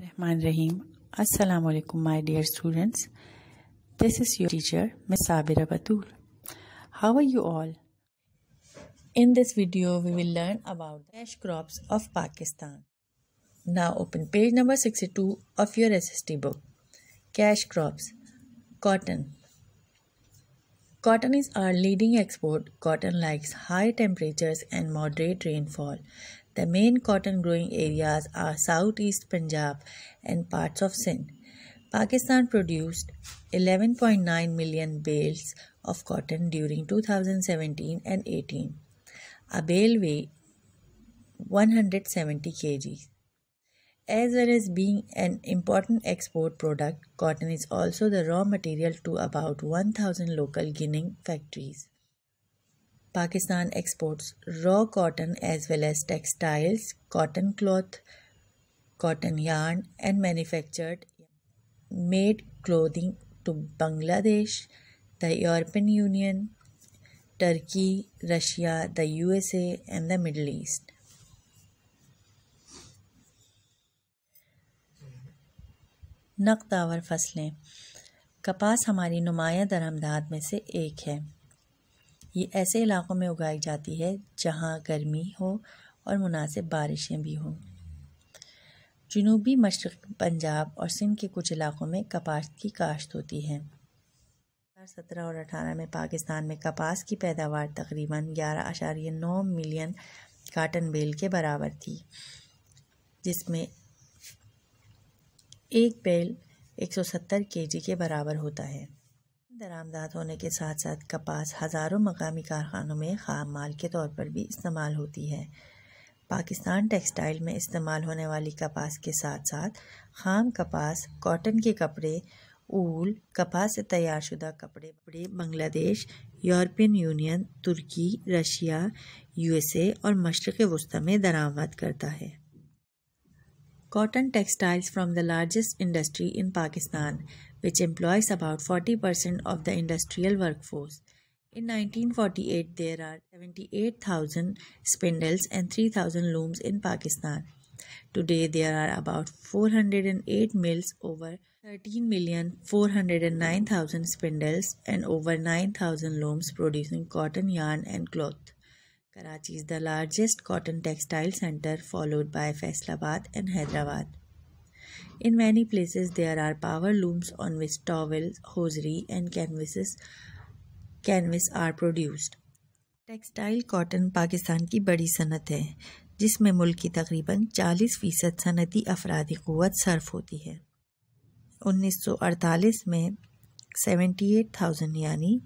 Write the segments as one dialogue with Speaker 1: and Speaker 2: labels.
Speaker 1: Bismillahirrahmanirrahim. Assalamu alaikum, my dear students. This is your teacher, Ms. Sabira Batul. How are you all? In this video, we will learn about the cash crops of Pakistan. Now open page number 62 of your SST book. Cash crops. Cotton. Cotton is our leading export. Cotton likes high temperatures and moderate rainfall. The main cotton growing areas are southeast Punjab and parts of Sindh. Pakistan produced 11.9 million bales of cotton during 2017 and 18. A bale weighed 170 kg. As well as being an important export product, cotton is also the raw material to about 1,000 local ginning factories. Pakistan exports raw cotton as well as textiles cotton cloth cotton yarn and manufactured made clothing to Bangladesh the European Union Turkey Russia the U S and the Middle East नकदावर फसलें कपास हमारी नुमाया दरामदाद में से एक है ये ऐसे इलाक़ों में उगाई जाती है जहाँ गर्मी हो और मुनासिब बारिशें भी हों जनूबी मशरक़ पंजाब और सिंध के कुछ इलाक़ों में कपास की काश्त होती है सत्रह और अठारह में पाकिस्तान में कपास की पैदावार तकरीबन ग्यारह अशारिय नौ मिलियन काटन बेल के बराबर थी जिसमें एक बेल एक सौ सत्तर के जी के बराबर होता है दरामदाद होने के साथ साथ कपास हज़ारों मकामी कारखानों में ख़ाम माल के तौर पर भी इस्तेमाल होती है पाकिस्तान टेक्सटाइल में इस्तेमाल होने वाली कपास के साथ साथ खाम कपास कॉटन के कपड़े ऊल कपास से तैयार शुदा कपड़े कपड़े बांग्लादेश यूरोपियन यूनियन तुर्की रशिया यूएसए और मशरक़ वस्ती में दरामद करता है cotton textiles from the largest industry in Pakistan which employs about 40% of the industrial workforce. In 1948, there are 78,000 spindles and 3,000 looms in Pakistan. Today, there are about 408 mills, over 13,409,000 spindles, and over 9,000 looms producing cotton yarn and cloth. Karachi is the largest cotton textile center, followed by Faisalabad and Hyderabad. In many places there are power looms on which towels, hosiery and canvases canvas are produced. Textile cotton Pakistan की बड़ी सनत है जिसमें मुल्क की तकरीबन 40 फ़ीसद सनती अफराधी क़वत Surf होती है 1948 में 78,000 यानी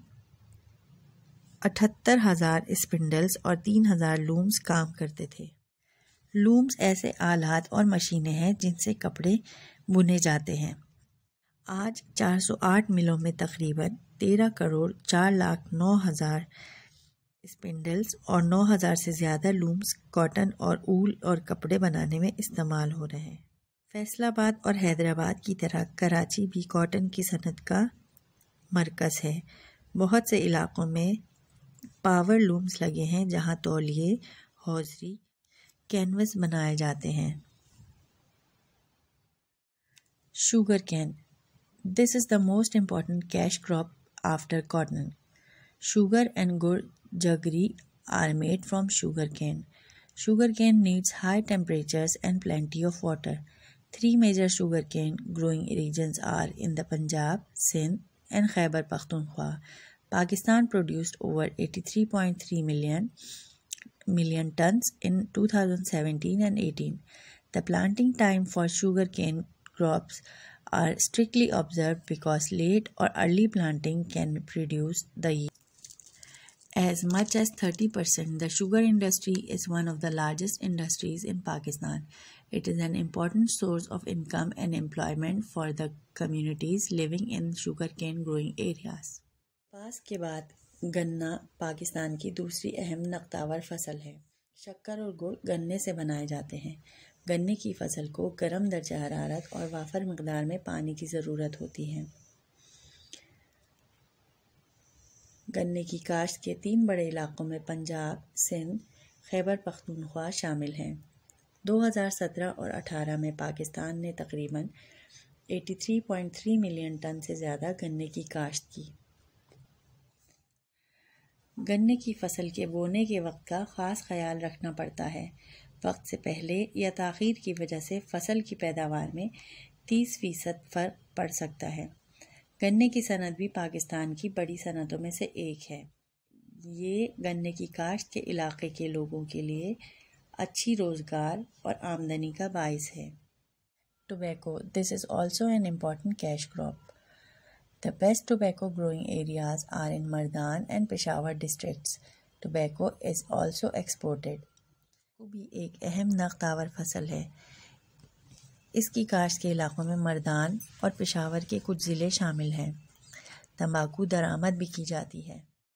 Speaker 1: अठहत्तर हज़ार स्पिंडल्स और 3,000 लूम्स काम करते थे लूम्स ऐसे आलात और मशीनें हैं जिनसे कपड़े बुने जाते हैं आज 408 मिलों में तकरीबन 13 करोड़ 4 लाख नौ हज़ार स्पिंडल्स और हज़ार से ज़्यादा लूम्स कॉटन और ऊल और कपड़े बनाने में इस्तेमाल हो रहे हैं फैसलाबाद और हैदराबाद की तरह कराची भी कॉटन की सनत का मरकज़ है बहुत से इलाक़ों में पावर लूम्स लगे हैं जहाँ तौलिए हौजरी कैनवस बनाए जाते हैं sugar cane this is the most important cash crop after cotton sugar and gur jaggery are made from sugar cane sugar cane needs high temperature and plenty of water three major sugar cane growing regions are in the Punjab Sindh and Khyber Pakhtunkhwa Pakistan produced over eighty three point three million million tons in 2017 and 18. The planting time for sugarcane crops are strictly observed because late or early planting can produce the yield as much as 30%. The sugar industry is one of the largest industries in Pakistan. It is an important source of income and employment for the communities living in sugarcane growing areas. पास के बाद गन्ना पाकिस्तान की दूसरी अहम नकतावर फसल है शक्कर और गुड़ गन्ने से बनाए जाते हैं गन्ने की फसल को गर्म दर्जा हरारत और वाफर मकदार में पानी की ज़रूरत होती है गन्ने की काश्त के तीन बड़े इलाकों में पंजाब सिंध खैबर पख्तूनख्वा शामिल हैं 2017 और 18 में पाकिस्तान ने तकरीबन 83.3 मिलियन टन से ज़्यादा गन्ने की काश्त की गन्ने की फसल के बोने के वक्त का ख़ास ख्याल रखना पड़ता है वक्त से पहले या तखिर की वजह से फसल की पैदावार में तीस फ़ीसद फ़र्क पड़ सकता है गन्ने की सनत भी पाकिस्तान की बड़ी सनतों में से एक है ये गन्ने की काश्त के इलाके के लोगों के लिए अच्छी रोज़गार और आमदनी का बायस है tobacco this is also an important cash crop The best tobacco growing areas are in Mardan and Peshawar districts. Tobacco is also exported. भी एक अहम नकदावर फसल है इसकी काश्त के इलाकों में मर्दान और पेशावर के कुछ ज़िले शामिल हैं तंबाकू दरामद भी की जाती है